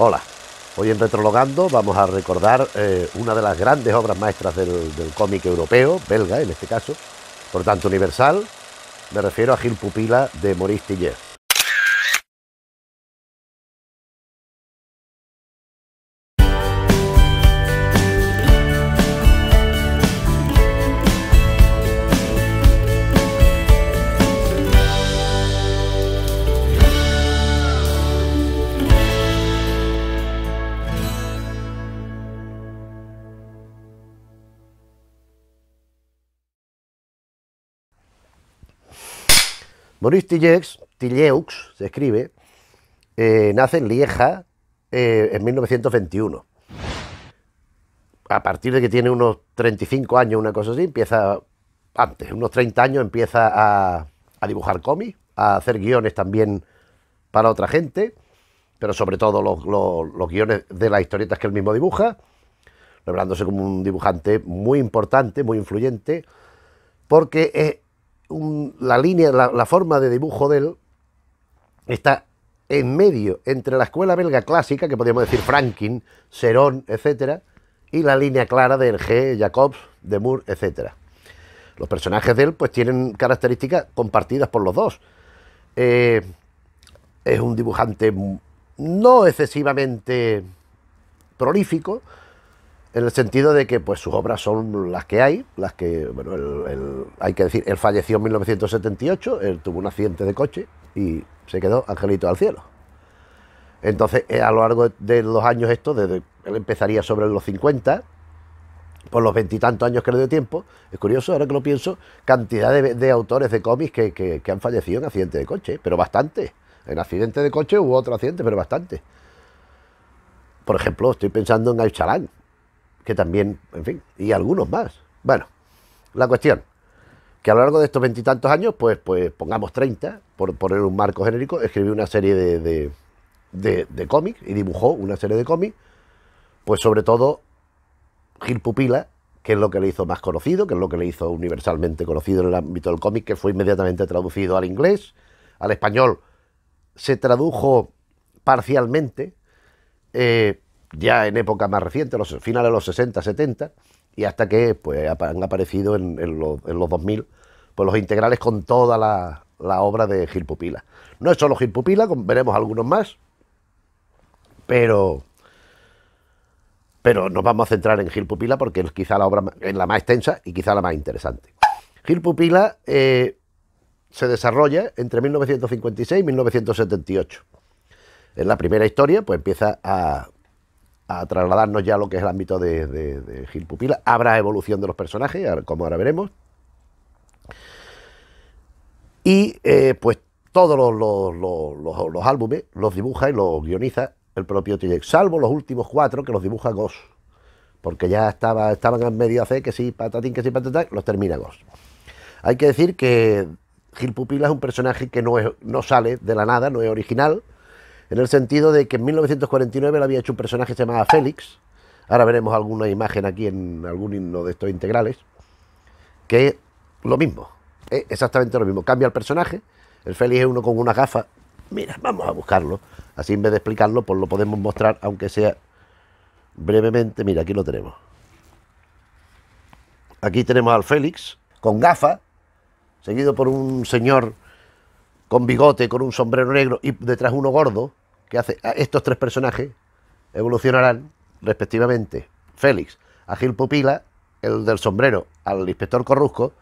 Hola, hoy en Retrologando vamos a recordar eh, una de las grandes obras maestras del, del cómic europeo, belga en este caso, por tanto universal, me refiero a Gil Pupila de Maurice Tillier. Boris Tilleux, Tilleux se escribe, eh, nace en Lieja eh, en 1921. A partir de que tiene unos 35 años, una cosa así, empieza, antes, unos 30 años, empieza a, dibujar cómics, a hacer guiones también para otra gente, pero sobre todo los, guiones de las historietas que él mismo dibuja, lográndose como un dibujante muy importante, muy influyente, porque es la línea, la, forma de dibujo de él está en medio entre la escuela belga clásica, que podríamos decir Franklin, Serón, etcétera, y la línea clara de g Jacobs, Demur, etc. etcétera. Los personajes de él pues tienen características compartidas por los dos. Eh, es un dibujante mm, no excesivamente prolífico, en el sentido de que pues sus obras son las que hay, las que, bueno, hay que decir, él falleció en 1978, él tuvo un accidente de coche y se quedó angelito al cielo. Entonces, eh, a lo largo de los años estos, desde, él empezaría sobre los 50, por los veintitantos años que le dio tiempo, es curioso, ahora que lo pienso, cantidad de, autores de cómics que, que, han fallecido en accidente de coche, pero bastante. En accidente de coche hubo otro accidente, pero bastante. Por ejemplo, estoy pensando en Aichalán, que también, en fin, y algunos más. Bueno, la cuestión, que a lo largo de estos veintitantos años, pues, pues pongamos 30, por poner un marco genérico, escribió una serie de, cómics y dibujó una serie de cómics, pues sobre todo Gil Pupila, que es lo que le hizo más conocido, que es lo que le hizo universalmente conocido en el ámbito del cómic, que fue inmediatamente traducido al inglés, al español, se tradujo parcialmente, eh, ya en época más reciente, los finales de los 60, 70, y hasta que pues, han aparecido en, los, los 2000 pues, los integrales con toda la, obra de Gil Pupila. No es solo Gil Pupila, veremos algunos más, pero, pero nos vamos a centrar en Gil Pupila porque es quizá la obra en la más extensa y quizá la más interesante. Gil Pupila eh, se desarrolla entre 1956 y 1978. En la primera historia, pues empieza a a trasladarnos ya a lo que es el ámbito de, Gil Pupila. Habrá evolución de los personajes, como ahora veremos. Y eh, pues todos los, álbumes los dibuja y los guioniza el propio Tijek, salvo los últimos cuatro que los dibuja Goss, porque ya estaba, estaban en medio hacer que sí, patatín, que sí, patatán, los termina Goss. Hay que decir que Gil Pupila es un personaje que no, es, no sale de la nada, no es original, en el sentido de que en 1949 le había hecho un personaje que se llamaba Félix, ahora veremos alguna imagen aquí en algún himno de estos integrales, que es lo mismo, exactamente lo mismo, cambia el personaje, el Félix es uno con una gafa, mira, vamos a buscarlo, así en vez de explicarlo, pues lo podemos mostrar, aunque sea brevemente, mira, aquí lo tenemos. Aquí tenemos al Félix, con gafa, seguido por un señor con bigote, con un sombrero negro y detrás uno gordo, que hace estos tres personajes evolucionarán respectivamente Félix a Gil Pupila, el del sombrero al inspector Corrusco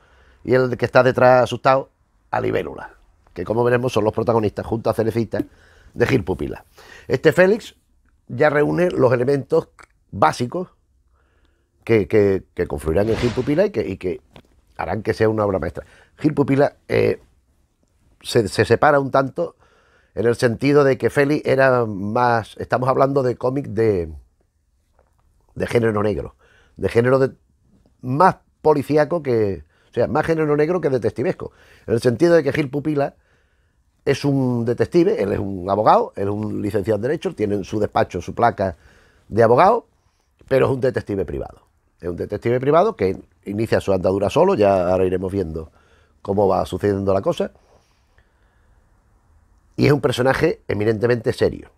y el que está detrás asustado a Libélula, que como veremos son los protagonistas junto a Cerecita de Gil Pupila. Este Félix ya reúne los elementos básicos que, que, confluirán en Gil Pupila y que, harán que sea una obra maestra. Gil Pupila eh, se, se separa un tanto en el sentido de que Feli era más, estamos hablando de cómic de, de género negro, de género más policíaco que, o sea, más género negro que detectivesco, en el sentido de que Gil Pupila es un detective, él es un abogado, él es un licenciado en Derecho, tiene en su despacho su placa de abogado, pero es un detective privado. Es un detective privado que inicia su andadura solo, ya ahora iremos viendo cómo va sucediendo la cosa y es un personaje eminentemente serio.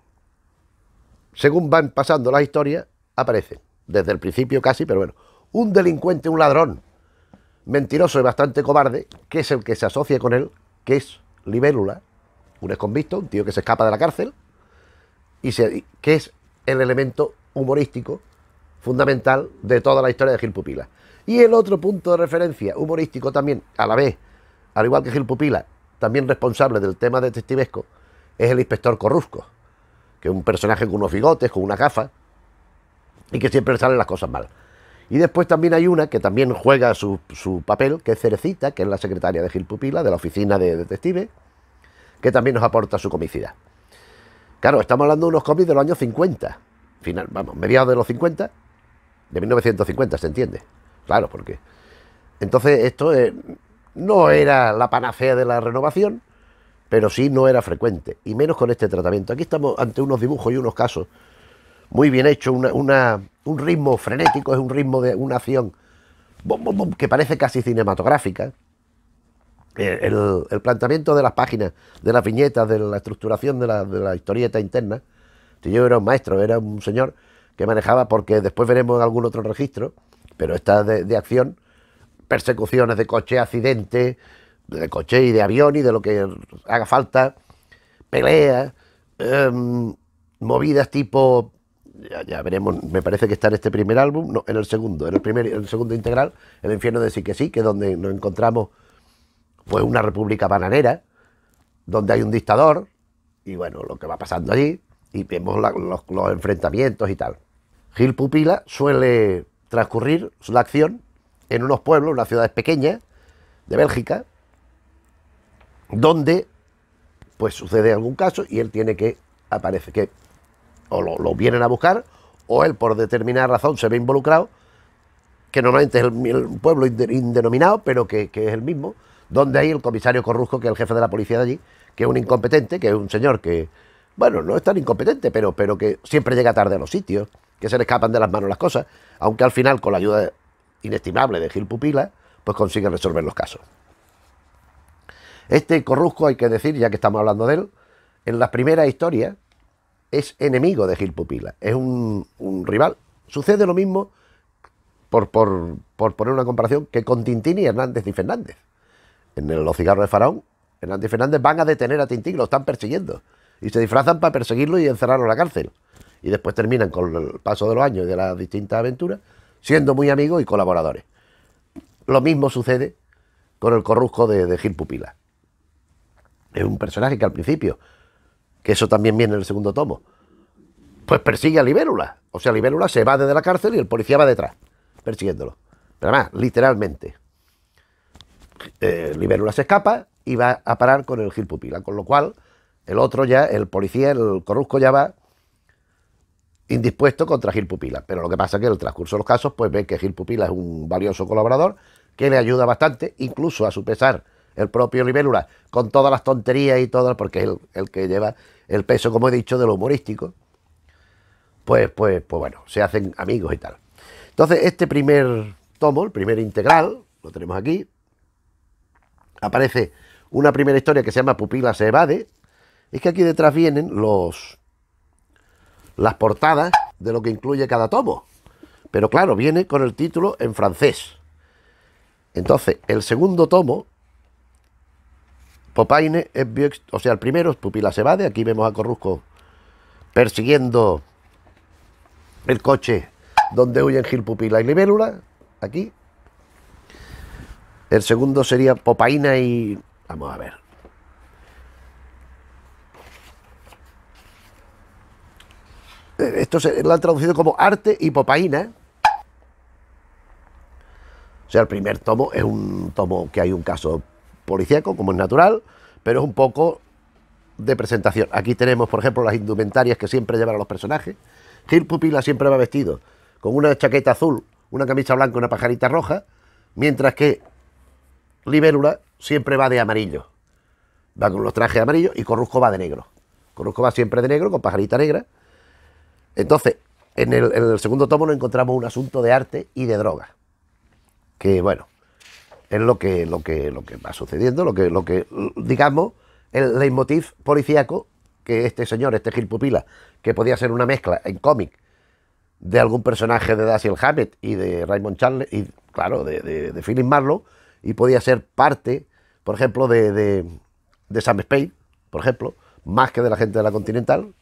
Según van pasando las historias, aparece, desde el principio casi, pero bueno, un delincuente, un ladrón, mentiroso y bastante cobarde, que es el que se asocia con él, que es Libélula, un convicto, un tío que se escapa de la cárcel, y se, que es el elemento humorístico fundamental de toda la historia de Gil Pupila. Y el otro punto de referencia humorístico también, a la vez, al igual que Gil Pupila, también responsable del tema detectivesco es el inspector Corrusco, que es un personaje con unos bigotes, con una gafa, y que siempre salen las cosas mal. Y después también hay una que también juega su, papel, que es Cerecita, que es la secretaria de Gil Pupila, de la oficina de detectives, que también nos aporta su comicidad. Claro, estamos hablando de unos cómics de los años 50, final, vamos, mediados de los 50, de 1950, se entiende. Claro, porque. Entonces, esto es, no era la panacea de la renovación, pero sí no era frecuente, y menos con este tratamiento. Aquí estamos ante unos dibujos y unos casos muy bien hechos, un ritmo frenético, es un ritmo de una acción que parece casi cinematográfica. Eh, el, planteamiento de las páginas, de las viñetas, de la estructuración de la, historieta interna, si yo era un maestro, era un señor que manejaba, porque después veremos en algún otro registro, pero esta de acción persecuciones de coche, accidentes, de coche y de avión y de lo que haga falta, peleas, em, movidas tipo, ya, veremos, me parece que está en este primer álbum, no, en el segundo, en el, primer, en el segundo integral, El infierno de sí que sí, que es donde nos encontramos pues una república bananera, donde hay un dictador, y bueno, lo que va pasando allí, y vemos los, los enfrentamientos y tal. Gil Pupila suele transcurrir la acción en unos pueblos, unas ciudades pequeñas de Bélgica, donde pues sucede algún caso y él tiene que aparece que o lo, vienen a buscar o él por determinada razón se ve involucrado, que normalmente es el, pueblo indenominado, pero que, es el mismo, donde hay el comisario Corrusco, que es el jefe de la policía de allí, que es un incompetente, que es un señor que, bueno, no es tan incompetente, pero, pero que siempre llega tarde a los sitios, que se le escapan de las manos las cosas, aunque al final con la ayuda de inestimable de Gil Pupila, pues consigue resolver los casos. Este Corrusco, hay que decir, ya que estamos hablando de él, en las primeras historias es enemigo de Gil Pupila, es un, rival. Sucede lo mismo, por, por, poner una comparación, que con Tintín y Hernández y Fernández. En el Los cigarros de Faraón, Hernández y Fernández van a detener a Tintín, lo están persiguiendo, y se disfrazan para perseguirlo y encerrarlo en la cárcel. Y después terminan con el paso de los años y de las distintas aventuras siendo muy amigos y colaboradores. Lo mismo sucede con el corrusco de, Gil Pupila. Es un personaje que al principio, que eso también viene en el segundo tomo, pues persigue a Libérula. O sea, Libérula se va desde la cárcel y el policía va detrás, persiguiéndolo. Pero además, literalmente. Eh, Libérula se escapa y va a parar con el Gil Pupila, con lo cual el otro ya, el policía, el corrusco ya va indispuesto contra Gil Pupila. Pero lo que pasa es que en el transcurso de los casos, pues ven que Gil Pupila es un valioso colaborador que le ayuda bastante, incluso a su pesar, el propio Libélula, con todas las tonterías y todas, porque es el, que lleva el peso, como he dicho, de lo humorístico. Pues, pues, pues bueno, se hacen amigos y tal. Entonces, este primer tomo, el primer integral, lo tenemos aquí, aparece una primera historia que se llama Pupila se evade. Es que aquí detrás vienen los las portadas de lo que incluye cada tomo. Pero claro, viene con el título en francés. Entonces, el segundo tomo, Popaine es o sea, el primero es Pupila se de aquí vemos a Corrusco persiguiendo el coche donde huyen Gil Pupila y Libélula, aquí. El segundo sería Popaina y... Vamos a ver, Esto se lo han traducido como arte y popaína. O sea, el primer tomo es un tomo que hay un caso policíaco, como es natural, pero es un poco de presentación. Aquí tenemos, por ejemplo, las indumentarias que siempre llevan a los personajes. Gil Pupila siempre va vestido con una chaqueta azul, una camisa blanca y una pajarita roja, mientras que Libélula siempre va de amarillo. Va con los trajes amarillos y Corrusco va de negro. Corrusco va siempre de negro, con pajarita negra. Entonces, en el, segundo tomo nos encontramos un asunto de arte y de droga. Que bueno, es lo que, lo que, lo que va sucediendo, lo que, lo que digamos, el leitmotiv policíaco que este señor, este Gil Pupila, que podía ser una mezcla en cómic de algún personaje de Dashiell Hammett y de Raymond Chandler, y claro, de, de, Philip Marlowe, y podía ser parte, por ejemplo, de, de, de Sam Spade, por ejemplo, más que de la gente de la Continental,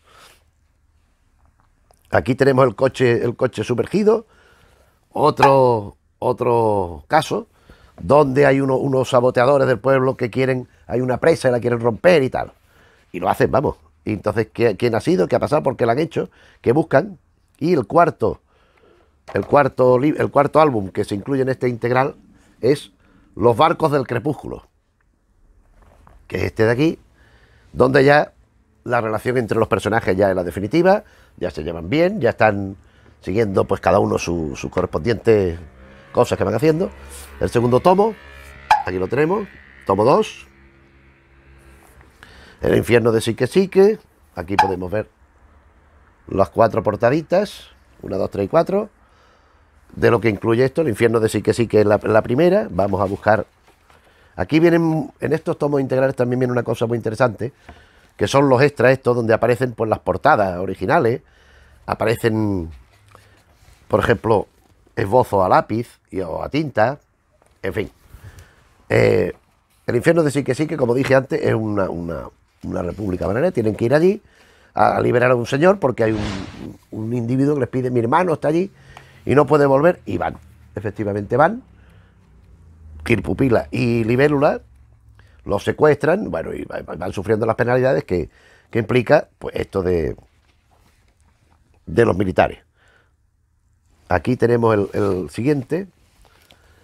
Aquí tenemos el coche, el coche sumergido, otro, otro caso, donde hay unos saboteadores del pueblo que quieren, hay una presa y la quieren romper y tal. Y lo hacen, vamos. Y entonces, ¿quién ha sido? ¿Qué ha pasado? ¿Por qué lo han hecho? ¿Qué buscan? Y el cuarto, el cuarto, el cuarto álbum que se incluye en este integral es Los barcos del crepúsculo, que es este de aquí, donde ya la relación entre los personajes ya es la definitiva, ya se llevan bien, ya están siguiendo pues cada uno sus correspondientes cosas que van haciendo. El segundo tomo, aquí lo tenemos, tomo 2. El infierno de Sique Sique, aquí podemos ver las cuatro portaditas, 1, 2, 3 y 4. De lo que incluye esto, el infierno de Sique Sique es la, la primera, vamos a buscar... Aquí vienen, en estos tomos integrales también viene una cosa muy interesante, que son los extras estos donde aparecen pues, las portadas originales, aparecen, por ejemplo, esbozo a lápiz y, o a tinta, en fin. Eh, el infierno de sí que sí, que como dije antes, es una, república banana tienen que ir allí a, liberar a un señor porque hay un, un individuo que les pide, mi hermano está allí y no puede volver, y van, efectivamente van, Kirpupila y Libélula los secuestran, bueno, y van sufriendo las penalidades que, que implica pues, esto de, de los militares. Aquí tenemos el, siguiente.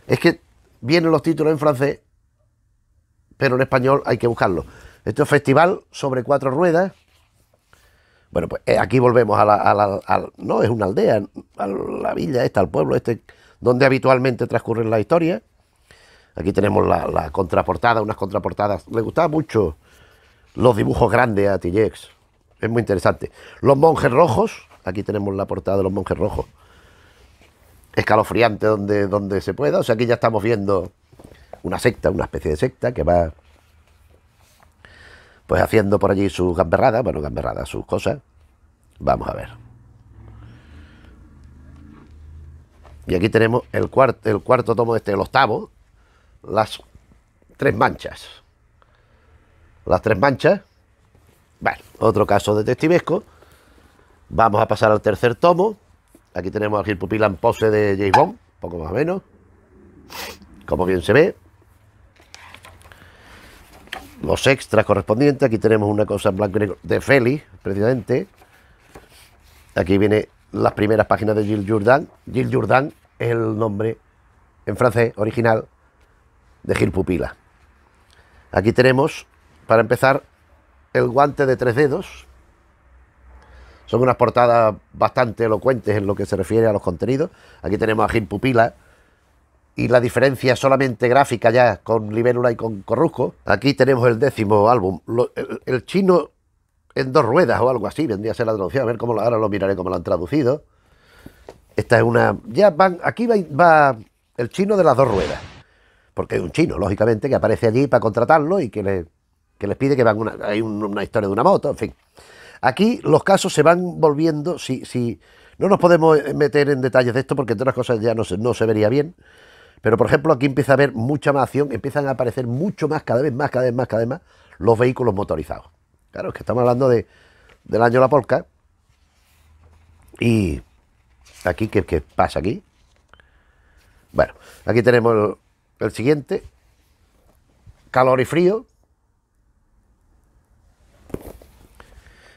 Es que vienen los títulos en francés, pero en español hay que buscarlos. Este es Festival sobre cuatro ruedas. Bueno, pues eh, aquí volvemos a la... no, es una aldea, a la villa está al pueblo este, donde habitualmente transcurren las historias. Aquí tenemos la, contraportada, unas contraportadas. Le gustaban mucho los dibujos grandes a t Es muy interesante. Los monjes rojos. Aquí tenemos la portada de los monjes rojos. Escalofriante donde, donde se pueda. O sea, aquí ya estamos viendo una secta, una especie de secta que va pues haciendo por allí sus gamberradas, bueno, gamberradas, sus cosas. Vamos a ver. Y aquí tenemos el, cuarto el cuarto tomo de este, el octavo, las tres manchas. Las tres manchas. Bueno, otro caso de detectivesco. Vamos a pasar al tercer tomo. Aquí tenemos al Pupila en pose de James Bond, poco más o menos. Como bien se ve. Los extras correspondientes. Aquí tenemos una cosa en blanco negro de Félix, precisamente. Aquí viene las primeras páginas de Gil Jourdan. Gil Jourdan es el nombre en francés original de Pupila. Aquí tenemos, para empezar, el guante de tres dedos. Son unas portadas bastante elocuentes en lo que se refiere a los contenidos. Aquí tenemos a Pupila y la diferencia solamente gráfica ya con Libélula y con Corrusco. Aquí tenemos el décimo álbum. el, chino en dos ruedas o algo así, vendría a ser la traducción. A ver cómo lo, ahora lo miraré cómo lo han traducido. Esta es una. Ya van. Aquí va el chino de las dos ruedas porque hay un chino, lógicamente, que aparece allí para contratarlo y que, le, les pide que van una, hay una historia de una moto, en fin. Aquí los casos se van volviendo, si no nos podemos eh, meter en detalles de esto porque entre otras cosas ya no se, no vería bien, pero por ejemplo aquí empieza a haber mucha más acción, empiezan a aparecer mucho más, cada vez más, cada vez más, cada vez más, los vehículos motorizados. Claro, es que estamos hablando de, del año La Polca y aquí, ¿qué, qué pasa aquí? Bueno, aquí tenemos el siguiente, calor y frío.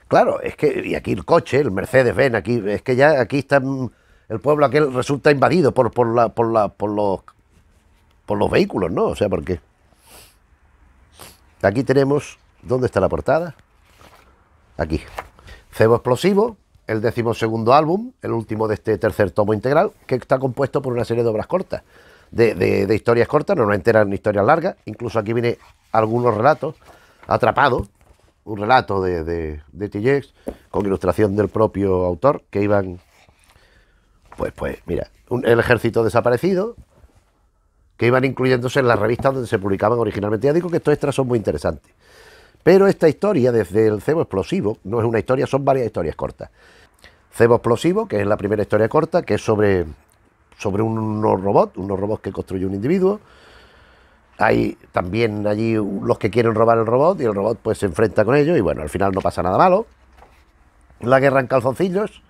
Claro, es que, y aquí el coche, el mercedes ven, aquí, es que ya aquí está mm, el pueblo aquel resulta invadido por, por, la, por, la, por, los, por los vehículos, ¿no? O sea, ¿por qué? aquí tenemos, ¿dónde está la portada? Aquí, Cebo Explosivo, el segundo álbum, el último de este tercer tomo integral, que está compuesto por una serie de obras cortas de, historias cortas, nos enteran historias largas, incluso aquí viene algunos relatos atrapados, un relato de, de, de con ilustración del propio autor, que iban, pues, pues, mira, el ejército desaparecido, que iban incluyéndose en la revistas donde se publicaban originalmente. Ya digo que estos extras son muy interesantes. Pero esta historia, desde el cebo explosivo, no es una historia, son varias historias cortas. Cebo explosivo, que es la primera historia corta, que es sobre sobre unos robots, unos robots que construye un individuo. Hay también allí los que quieren robar el robot y el robot pues se enfrenta con ellos y bueno, al final no pasa nada malo. La guerra en calzoncillos,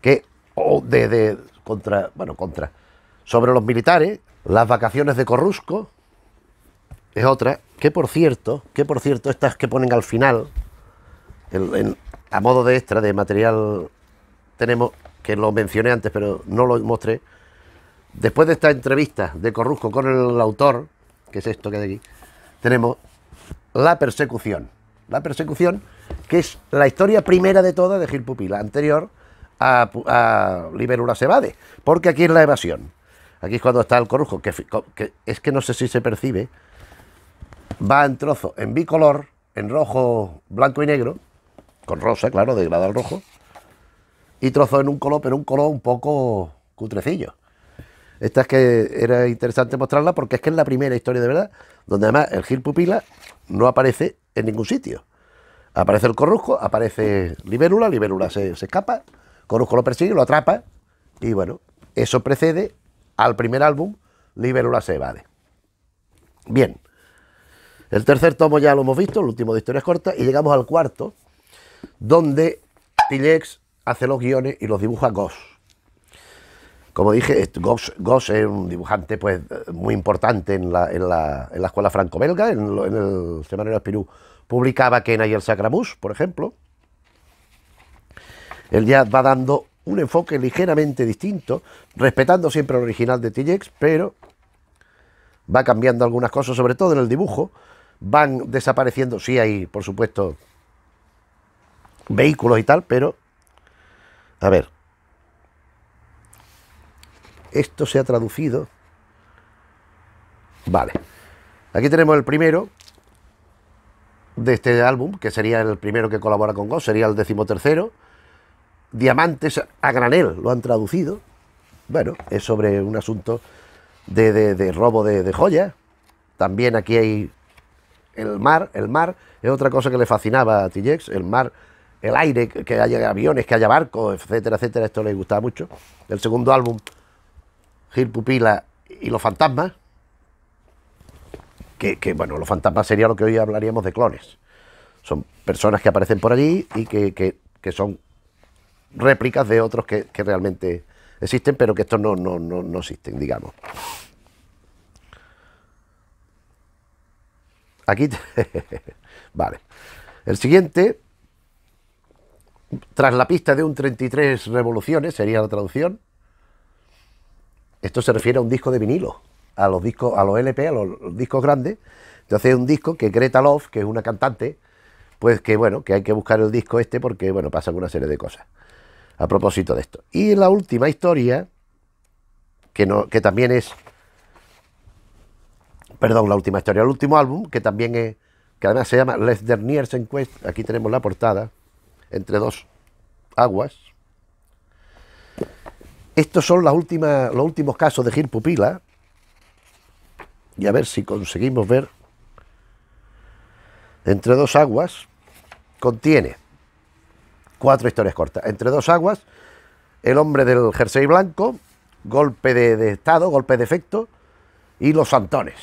que o de, contra, bueno, contra, sobre los militares, las vacaciones de Corrusco, es otra, que por cierto, que por cierto, estas que ponen al final, a modo de extra de material, tenemos, que lo mencioné antes, pero no lo mostré, Después de esta entrevista de Corrusco con el autor, que es esto que hay aquí, tenemos la persecución. La persecución, que es la historia primera de todas de Gil Pupila, anterior a, a Liberula Sebade, porque aquí es la evasión. Aquí es cuando está el Corrujo, que, que es que no sé si se percibe, va en trozo, en bicolor, en rojo, blanco y negro, con rosa, claro, degradado al rojo, y trozo en un color, pero un color un poco cutrecillo. Esta es que era interesante mostrarla porque es que es la primera historia de verdad, donde además el Gil Pupila no aparece en ningún sitio. Aparece el Corrusco, aparece Libérula, Libérula se, escapa, Corrusco lo persigue, lo atrapa, y bueno, eso precede al primer álbum, Liberula se evade. Bien, el tercer tomo ya lo hemos visto, el último de historias cortas, y llegamos al cuarto, donde Tillex hace los guiones y los dibuja Goss. Como dije, Goss, es un dibujante pues, muy importante en la, escuela franco-belga, en, en, el Semanario Espirú publicaba Kena y el Sacramus, por ejemplo. El ya va dando un enfoque ligeramente distinto, respetando siempre el original de Tillex, pero va cambiando algunas cosas, sobre todo en el dibujo. Van desapareciendo, sí hay, por supuesto, vehículos y tal, pero... A ver, esto se ha traducido. Vale. Aquí tenemos el primero de este álbum, que sería el primero que colabora con Go sería el decimotercero. Diamantes a granel lo han traducido. Bueno, es sobre un asunto de, robo de, joyas. También aquí hay el mar. El mar es otra cosa que le fascinaba a t El mar el aire, que haya aviones, que haya barcos, etcétera, etcétera. Esto le gustaba mucho. El segundo álbum Gil Pupila y los fantasmas, que, bueno, los fantasmas sería lo que hoy hablaríamos de clones. Son personas que aparecen por allí y que, son réplicas de otros que, realmente existen, pero que estos no, no, no, no existen, digamos. Aquí, vale. El siguiente, tras la pista de un 33 revoluciones, sería la traducción, esto se refiere a un disco de vinilo, a los discos, a los LP, a los, discos grandes. Entonces es un disco que Greta Love, que es una cantante, pues que bueno, que hay que buscar el disco este porque bueno, pasan una serie de cosas a propósito de esto. Y la última historia, que, no, que también es, perdón, la última historia, el último álbum, que también es, que además se llama Les Derniers Enquest, aquí tenemos la portada, entre dos aguas, estos son los últimos casos de Gil Pupila. Y a ver si conseguimos ver entre dos aguas. Contiene cuatro historias cortas. Entre dos aguas, el hombre del jersey blanco, golpe de, estado, golpe de efecto, y los santones.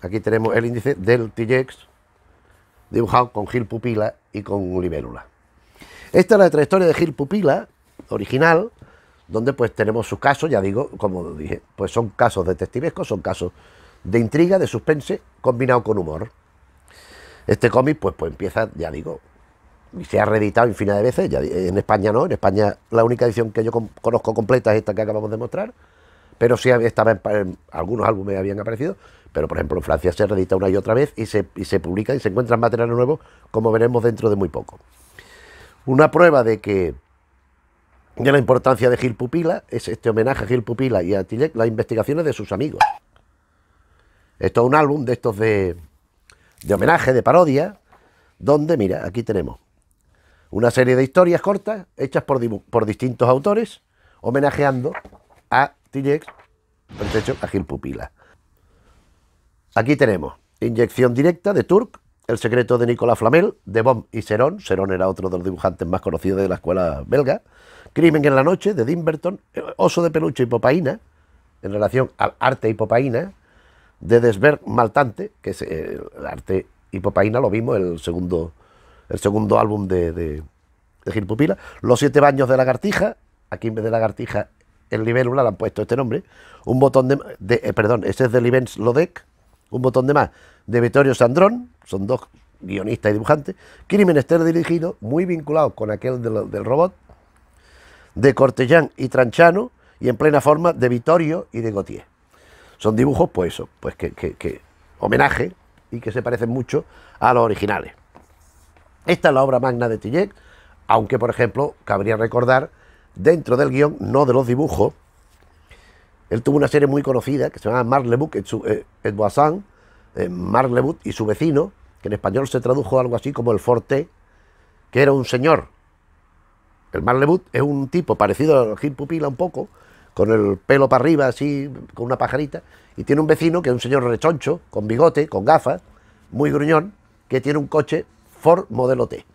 Aquí tenemos el índice del t dibujado con Gil Pupila y con Libélula. Esta es la trayectoria de Gil Pupila, original, donde pues tenemos sus casos, ya digo, como dije, pues son casos detectivescos, son casos de intriga, de suspense, combinado con humor. Este cómic pues, pues empieza, ya digo, y se ha reeditado infinidad de veces, ya, en España no, en España la única edición que yo conozco completa es esta que acabamos de mostrar, pero sí estaba algunos álbumes habían aparecido, pero por ejemplo en Francia se reedita una y otra vez y se, y se publica y se encuentran materiales nuevos, como veremos dentro de muy poco. Una prueba de que de la importancia de Gil Pupila, es este homenaje a Gil Pupila y a Tillek, las investigaciones de sus amigos. Esto es un álbum de estos de, homenaje, de parodia, donde, mira, aquí tenemos una serie de historias cortas hechas por, distintos autores, homenajeando a hecho a Gil Pupila. Aquí tenemos Inyección directa de Turk, El secreto de Nicolás Flamel, de Bomb y Serón. Serón era otro de los dibujantes más conocidos de la escuela belga. Crimen en la noche de Dimberton, eh, Oso de peluche y Popaína, en relación al arte y Popaína, de Desberg Maltante, que es eh, el arte y Popaína, lo vimos el segundo, el segundo álbum de, de, Gil Pupila, Los siete baños de lagartija, aquí en vez de lagartija el libélula le han puesto este nombre, un botón de, eh, perdón, ese es de Livens Lodec, un botón de más de Vittorio Sandrón, son dos guionistas y dibujantes, Crimen Esther dirigido, muy vinculado con aquel del robot, de Cortellán y Tranchano y en plena forma de Vittorio y de Gautier. Son dibujos, pues eso, pues que, homenaje y que se parecen mucho a los originales. Esta es la obra magna de Tillet, aunque, por ejemplo, cabría recordar, dentro del guión, no de los dibujos, él tuvo una serie muy conocida que se llama Marlebuc et, eh, eh, y su vecino, que en español se tradujo algo así como El Forte, que era un señor el Marlebut es un tipo parecido al Gil Pupila un poco, con el pelo para arriba así, con una pajarita, y tiene un vecino que es un señor rechoncho, con bigote, con gafas, muy gruñón, que tiene un coche Ford modelo T.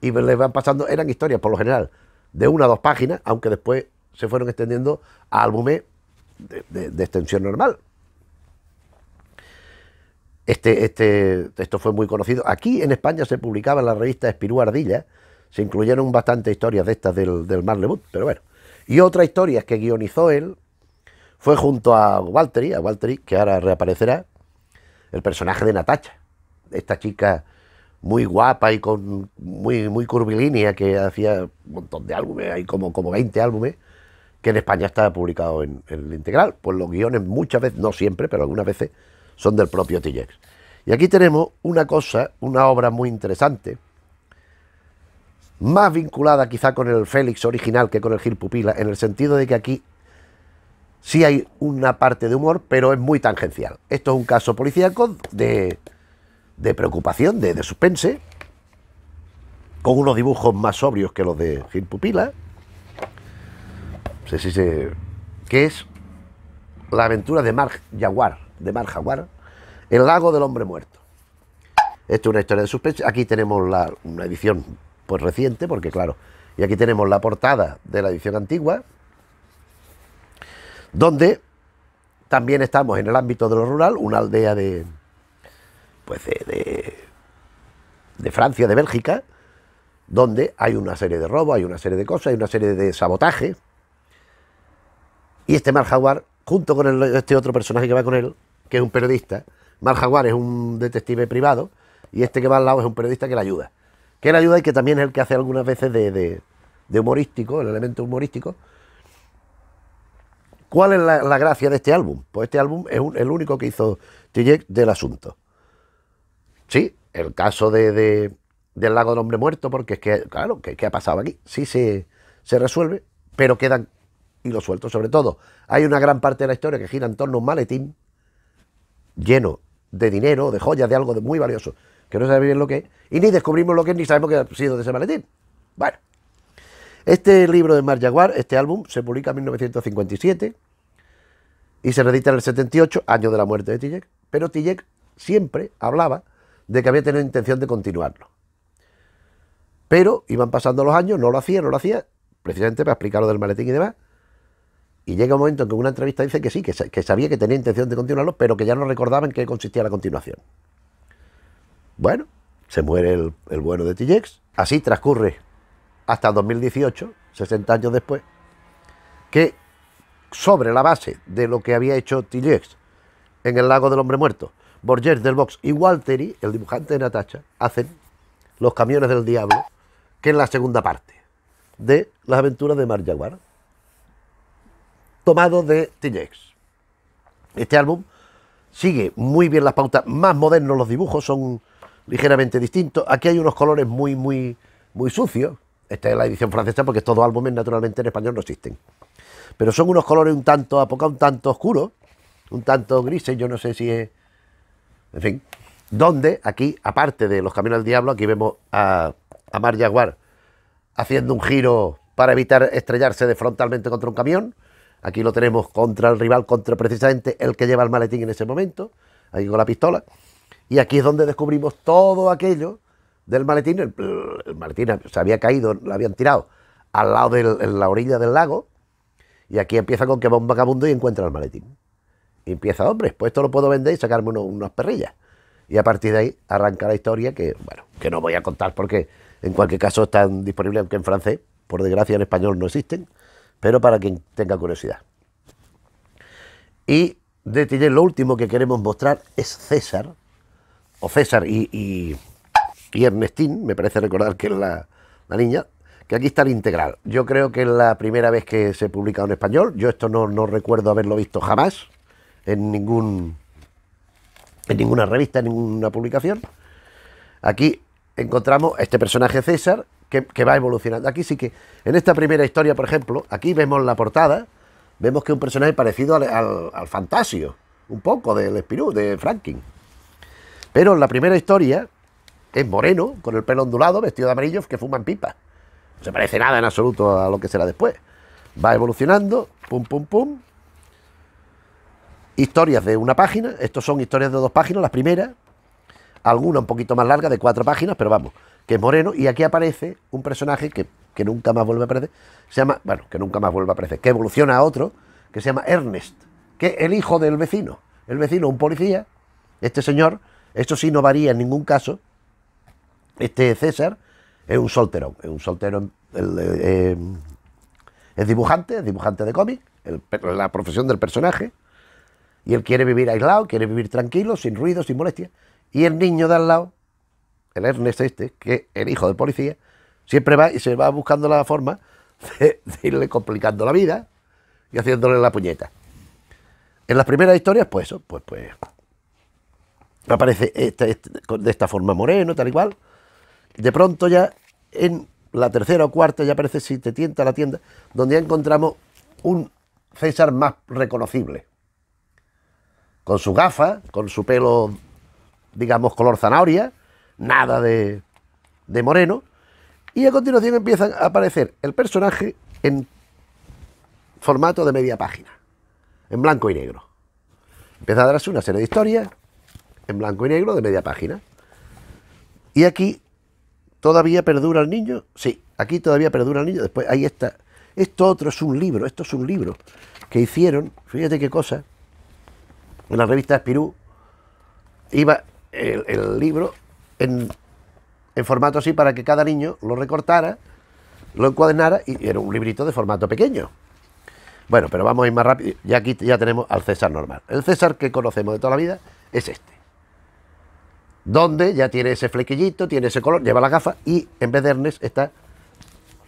Y le van pasando, eran historias por lo general, de una o dos páginas, aunque después se fueron extendiendo a álbumes de, extensión normal, este, este, esto fue muy conocido. Aquí en España se publicaba en la revista Espirú Ardilla, se incluyeron bastantes historias de estas del, del Marlebut, pero bueno. Y otra historia que guionizó él fue junto a Walteri, a que ahora reaparecerá, el personaje de Natacha, esta chica muy guapa y con muy, muy curvilínea que hacía un montón de álbumes, hay como, como 20 álbumes, que en España está publicado en, el integral. Pues los guiones muchas veces, no siempre, pero algunas veces, son del propio t Y aquí tenemos una cosa, una obra muy interesante, más vinculada quizá con el Félix original que con el Gil Pupila, en el sentido de que aquí sí hay una parte de humor, pero es muy tangencial. Esto es un caso policíaco de, de preocupación, de, suspense, con unos dibujos más sobrios que los de Gil Pupila. No sé si se... que es la aventura de Mar Jaguar, de Mar Jaguar, El lago del hombre muerto. Esto es una historia de suspense. Aquí tenemos la, una edición pues reciente, porque claro, y aquí tenemos la portada de la edición antigua, donde también estamos en el ámbito de lo rural, una aldea de, pues de, de, Francia, de Bélgica, donde hay una serie de robos, hay una serie de cosas, hay una serie de sabotajes, y este Mar Jaguar, junto con este otro personaje que va con él, que es un periodista, Mar Jaguar es un detective privado, y este que va al lado es un periodista que le ayuda que era ayuda y que también es el que hace algunas veces de, humorístico, el elemento humorístico. ¿Cuál es la, gracia de este álbum? Pues este álbum es el único que hizo Tijek del asunto. Sí, el caso del lago del hombre muerto, porque es que, claro, ¿qué, ha pasado aquí? Sí se, resuelve, pero quedan y lo suelto sobre todo. Hay una gran parte de la historia que gira en torno a un maletín lleno de dinero, de joyas, de algo muy valioso que no sabe bien lo que es, y ni descubrimos lo que es, ni sabemos qué ha sido de ese maletín. Bueno, este libro de Mar Jaguar, este álbum, se publica en 1957 y se redita en el 78, año de la muerte de Tijek, pero Tijek siempre hablaba de que había tenido intención de continuarlo. Pero iban pasando los años, no lo hacía, no lo hacía, precisamente para explicar lo del maletín y demás. Y llega un momento en que una entrevista dice que sí, que, sabía que tenía intención de continuarlo, pero que ya no recordaba en qué consistía la continuación. Bueno, se muere el, bueno de t Así transcurre hasta 2018, 60 años después, que sobre la base de lo que había hecho t en el lago del hombre muerto, Borges del Box y Walteri, el dibujante de Natacha, hacen Los Camiones del Diablo, que es la segunda parte de las aventuras de Mar Jaguar, tomado de t Este álbum sigue muy bien las pautas, más modernos los dibujos, son ligeramente distinto. Aquí hay unos colores muy, muy, muy sucios. Esta es la edición francesa porque estos dos álbumes naturalmente en español no existen. Pero son unos colores un tanto, a un tanto oscuros, un tanto grises, yo no sé si es... En fin, donde aquí, aparte de Los Caminos del Diablo, aquí vemos a, a Mar Jaguar haciendo un giro para evitar estrellarse de frontalmente contra un camión. Aquí lo tenemos contra el rival, contra precisamente el que lleva el maletín en ese momento, ahí con la pistola. Y aquí es donde descubrimos todo aquello del maletín. El, maletín se había caído, lo habían tirado al lado de la orilla del lago. Y aquí empieza con que va un vagabundo y encuentra el maletín. Y empieza, hombre, pues esto lo puedo vender y sacarme unas perrillas. Y a partir de ahí arranca la historia que, bueno, que no voy a contar porque en cualquier caso están disponibles, aunque en francés, por desgracia en español no existen, pero para quien tenga curiosidad. Y de lo último que queremos mostrar es César, o César y, y, Ernestín, me parece recordar que es la, niña, que aquí está el integral. Yo creo que es la primera vez que se publica en español. Yo esto no, recuerdo haberlo visto jamás en ningún en ninguna revista, en ninguna publicación. Aquí encontramos este personaje César que, va evolucionando. Aquí sí que, en esta primera historia, por ejemplo, aquí vemos la portada, vemos que es un personaje parecido al, Fantasio, un poco del Spirou, de Franklin. Pero en la primera historia es moreno, con el pelo ondulado, vestido de amarillo, que fuman pipa. No se parece nada en absoluto a lo que será después. Va evolucionando, pum, pum, pum. Historias de una página, estos son historias de dos páginas, las primeras, alguna un poquito más larga, de cuatro páginas, pero vamos, que es moreno, y aquí aparece un personaje que, nunca más vuelve a aparecer, se llama, bueno, que nunca más vuelve a aparecer, que evoluciona a otro, que se llama Ernest, que es el hijo del vecino, el vecino, un policía, este señor esto sí no varía en ningún caso. Este César es un solterón, es un solterón, el, eh, eh, es dibujante, es dibujante de cómic, la profesión del personaje, y él quiere vivir aislado, quiere vivir tranquilo, sin ruido, sin molestia, y el niño de al lado, el Ernest este, que es el hijo del policía, siempre va y se va buscando la forma de, de irle complicando la vida y haciéndole la puñeta. En las primeras historias, pues eso, pues, pues aparece este, este, de esta forma moreno, tal y cual. De pronto ya en la tercera o cuarta ya aparece si te tienta la tienda, donde ya encontramos un César más reconocible. Con su gafa, con su pelo, digamos, color zanahoria, nada de, de moreno. Y a continuación empiezan a aparecer el personaje en formato de media página, en blanco y negro. Empieza a darse una serie de historias en blanco y negro de media página. Y aquí todavía perdura el niño, sí, aquí todavía perdura el niño, después ahí está. Esto otro es un libro, esto es un libro que hicieron, fíjate qué cosa, en la revista Espirú iba el, libro en, formato así para que cada niño lo recortara, lo encuadernara y era un librito de formato pequeño. Bueno, pero vamos a ir más rápido. Ya aquí ya tenemos al César normal. El César que conocemos de toda la vida es este donde ya tiene ese flequillito, tiene ese color, lleva la gafa y en vez de Ernest está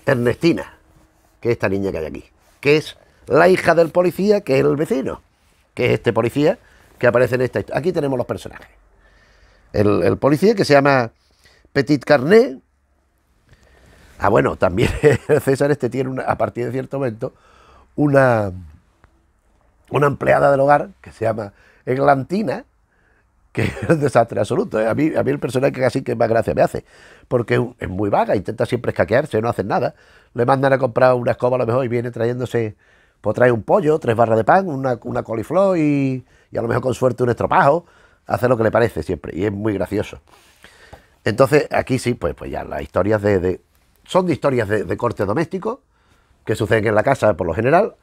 Ernestina, que es esta niña que hay aquí, que es la hija del policía, que es el vecino, que es este policía que aparece en esta Aquí tenemos los personajes. El, policía que se llama Petit Carnet. Ah, bueno, también César este tiene, una, a partir de cierto momento, una, una empleada del hogar que se llama Eglantina, que es un desastre absoluto. ¿eh? A, mí, a mí el personaje casi que más gracia me hace, porque es muy vaga, intenta siempre escaquearse, no hace nada. Le mandan a comprar una escoba a lo mejor y viene trayéndose, pues trae un pollo, tres barras de pan, una, una coliflor y, y, a lo mejor con suerte un estropajo. Hace lo que le parece siempre y es muy gracioso. Entonces aquí sí, pues, pues ya las historias de... son de historias de, de corte doméstico que suceden en la casa por lo general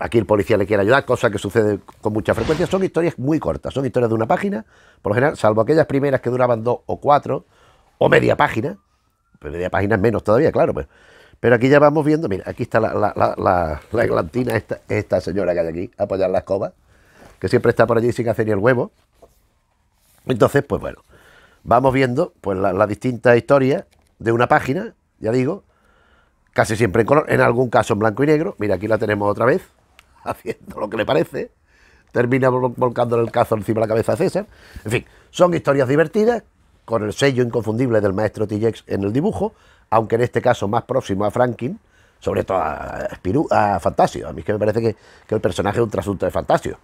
aquí el policía le quiere ayudar, cosa que sucede con mucha frecuencia. Son historias muy cortas, son historias de una página, por lo general, salvo aquellas primeras que duraban dos o cuatro, o media página, pero media página es menos todavía, claro, pero, pues. pero aquí ya vamos viendo, mira, aquí está la, la, eglantina, esta, señora que hay aquí, apoyar la escoba, que siempre está por allí sin hacer ni el huevo. Entonces, pues bueno, vamos viendo pues las distintas historias de una página, ya digo, casi siempre en color, en algún caso en blanco y negro. Mira, aquí la tenemos otra vez, haciendo lo que le parece. Termina volcándole el cazo encima de la cabeza a César. En fin, son historias divertidas, con el sello inconfundible del maestro t en el dibujo, aunque en este caso más próximo a Franklin, sobre todo a, a Fantasio. A mí es que me parece que, que el personaje es un trasunto de Fantasio.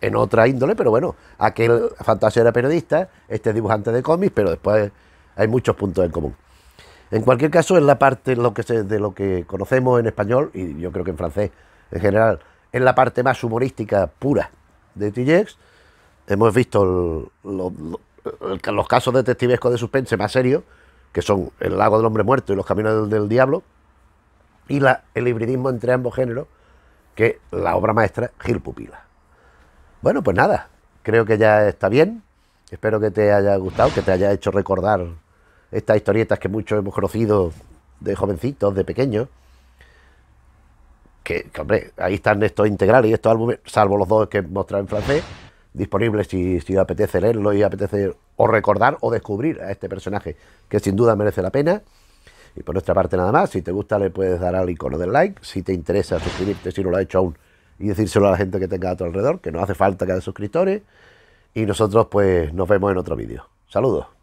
En otra índole, pero bueno, aquel Fantasio era periodista, este es dibujante de cómics, pero después hay muchos puntos en común. En cualquier caso, es la parte de lo que conocemos en español, y yo creo que en francés en general, en la parte más humorística pura de t Hemos visto los casos detectivescos de suspense más serios, que son El lago del hombre muerto y Los caminos del, diablo, y la, el hibridismo entre ambos géneros, que la obra maestra Gil Pupila. Bueno, pues nada, creo que ya está bien. Espero que te haya gustado, que te haya hecho recordar estas historietas que muchos hemos conocido de jovencitos, de pequeños. Que, hombre, ahí están estos integrales y estos álbumes, salvo los dos que he mostrado en francés, disponibles si, si apetece leerlo y apetece o recordar o descubrir a este personaje, que sin duda merece la pena. Y por nuestra parte nada más, si te gusta le puedes dar al icono del like, si te interesa suscribirte si no lo has hecho aún y decírselo a la gente que tenga a tu alrededor, que no hace falta que haya suscriptores. Y nosotros pues nos vemos en otro vídeo. Saludos.